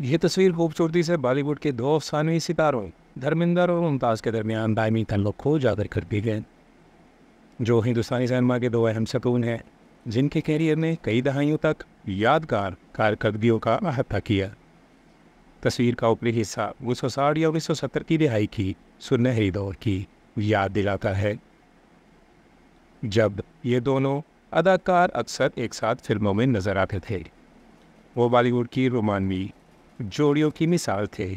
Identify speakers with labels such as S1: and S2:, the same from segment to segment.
S1: ये तस्वीर खूबसूरती से बॉलीवुड के दो अफसानवी सितारों धर्मिंदर और मुमताज़ के दरमियान दायमी तल्लुक को उजागर कर दी गए जो हिंदुस्तानी सिनेमा के दो अहम सकून हैं जिनके कैरियर ने कई दहाइयों तक यादगार कारकर्दगियों का अहाता किया तस्वीर का ऊपरी हिस्सा उन्नीस सौ साठ या उन्नीस सौ सत्तर की रिहाई की सुनहरी दौर की याद दिलाता है जब ये दोनों अदाकार अक्सर एक साथ फिल्मों में नज़र आते थे वो बॉलीवुड की रोमानवी जोड़ियों की मिसाल थे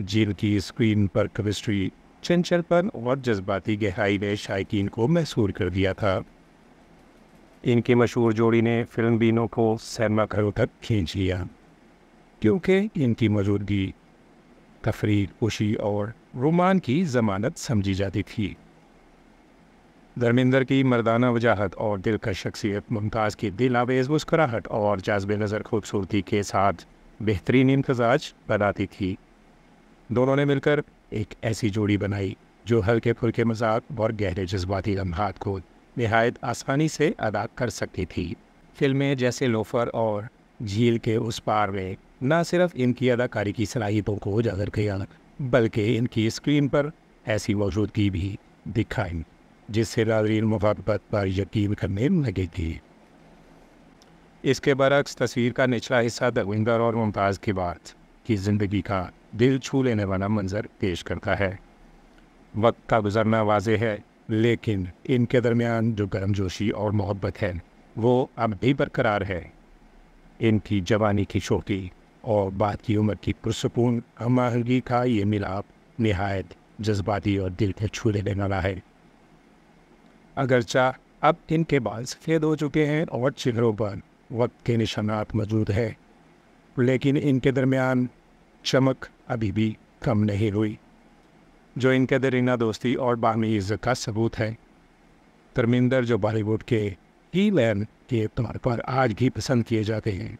S1: जिनकी स्क्रीन पर कमिस्ट्री चंचलपन और जज्बाती गहराई ने शायकीन को महसूर कर दिया था इनकी मशहूर जोड़ी ने फिल्म बीनों को सैनमा घरों तक खींच लिया क्योंकि इनकी मौजूदगी तफरीर खुशी और रोमान की जमानत समझी जाती थी धर्मेंद्र की मर्दाना वजाहत और दिल का शख्सियत मुमताज़ की दिल आवेज़ मुस्कुराहट और जाजब नज़र खूबसूरती के साथ बेहतरीन इम्तजाज बनाती थी दोनों ने मिलकर एक ऐसी जोड़ी बनाई जो हल्के फुल्के मजाक और गहरे जज्बाती लम्हात को नहायत आसानी से अदा कर सकती थी फिल्में जैसे लोफर और झील के उस पार में न सिर्फ इनकी अदाकारी की सलाहियतों को उजागर किया बल्कि इनकी स्क्रीन पर ऐसी मौजूदगी भी दिखाई जिससे नाजरीन मुखाबत पर यकीन करने लगे थी इसके बरक्स तस्वीर का निचला हिस्सा दविंदर और मुमताज़ की बात की ज़िंदगी का दिल छू लेने वाला मंजर पेश करता है वक्त का गुजरना वाज है लेकिन इनके दरमियान जो गर्मजोशी और मोहब्बत है वो अब भी बरकरार है इनकी जवानी की छोटी और बात की उम्र की पुरसकून अमाहगी का ये मिलाप नहायत जज्बाती और दिल के छू लेने वाला है अगरचा अब इनके बाल सफ़ेद हो चुके हैं और चेहरों पर वक्त के निशानात मौजूद है लेकिन इनके दरमियान चमक अभी भी कम नहीं हुई जो इनके दरीना दोस्ती और बाहमी इज्जत का सबूत है धर्मिंदर जो बॉलीवुड के ही लैन के तौर पर आज भी पसंद किए जाते हैं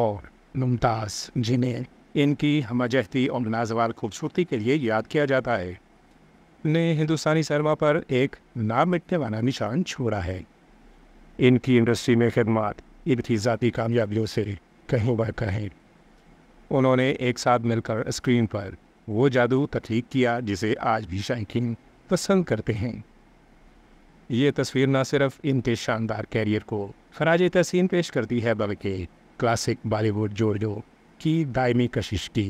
S1: और मुमताज़ जिन्हें इनकी हमजहती और नाजवाल खूबसूरती के लिए याद किया जाता है ने हिंदुस्तानी सरमा पर एक नाम मिटने वाला निशान छोड़ा है इनकी इंडस्ट्री में खदमात इनकी ज़ाती कामयाबियों से कहीं बढ़कर कहें उन्होंने एक साथ मिलकर स्क्रीन पर वो जादू तकलीक किया जिसे आज भी शायक पसंद करते हैं ये तस्वीर न सिर्फ इनके शानदार कैरियर को खराज तहसीन पेश करती है बल्कि क्लासिक बॉलीवुड जोड़ो की दायमी कशिश की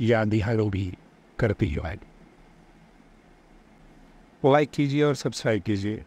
S1: याद दिहारो भी करती है लाइक कीजिए और सब्सक्राइब कीजिए